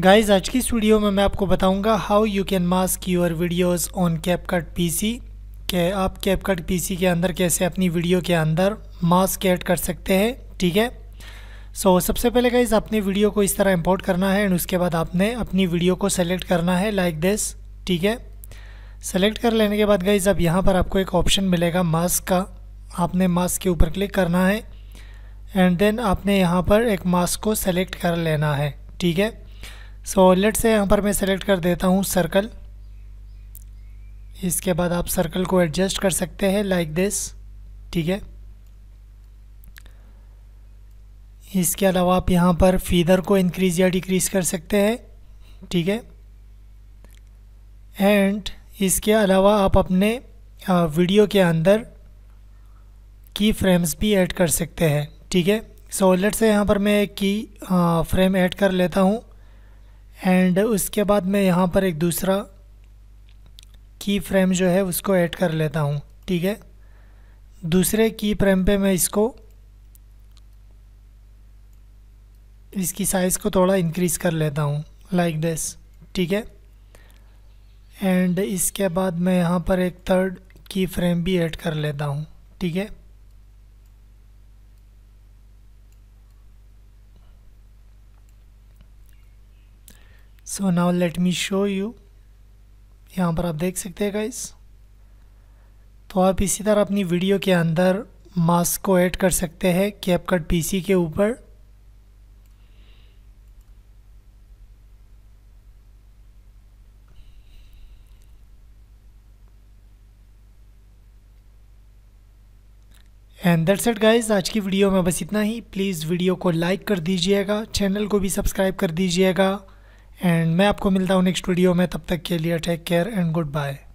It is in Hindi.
गाइज आज की इस वीडियो में मैं आपको बताऊंगा how you can mask your videos on CapCut PC के आप कैपकट पीसी के अंदर कैसे अपनी वीडियो के अंदर मास्क ऐड कर सकते हैं ठीक है सो so, सबसे पहले गाइज आपने वीडियो को इस तरह इंपोर्ट करना है एंड उसके बाद आपने अपनी वीडियो को सेलेक्ट करना है लाइक दिस ठीक है सेलेक्ट कर लेने के बाद गाइज अब यहाँ पर आपको एक ऑप्शन मिलेगा मास्क का आपने मास्क के ऊपर क्लिक करना है एंड देन आपने यहाँ पर एक मास्क को सेलेक्ट कर लेना है ठीक है सो लेट से यहाँ पर मैं सेलेक्ट कर देता हूँ सर्कल इसके बाद आप सर्कल को एडजस्ट कर सकते हैं लाइक दिस ठीक है इसके अलावा आप यहाँ पर फीदर को इंक्रीज या डिक्रीज कर सकते हैं ठीक है एंड इसके अलावा आप अपने वीडियो के अंदर की फ्रेम्स भी ऐड कर सकते हैं ठीक है सो लेट से यहाँ पर मैं की फ्रेम ऐड कर लेता हूँ एंड उसके बाद मैं यहाँ पर एक दूसरा की फ्रेम जो है उसको ऐड कर लेता हूँ ठीक है दूसरे की फ्रेम पे मैं इसको इसकी साइज़ को थोड़ा इंक्रीज़ कर लेता हूँ लाइक दिस ठीक है एंड इसके बाद मैं यहाँ पर एक थर्ड की फ्रेम भी ऐड कर लेता हूँ ठीक है so now let me show you यहाँ पर आप देख सकते हैं गाइस तो आप इसी तरह अपनी वीडियो के अंदर मास्क को ऐड कर सकते हैं कैपकट पीसी के ऊपर एंड दैट्स इट गाइस आज की वीडियो में बस इतना ही प्लीज़ वीडियो को लाइक कर दीजिएगा चैनल को भी सब्सक्राइब कर दीजिएगा एंड मैं आपको मिलता हूँ नेक्स्ट वीडियो में तब तक के लिए take care and good bye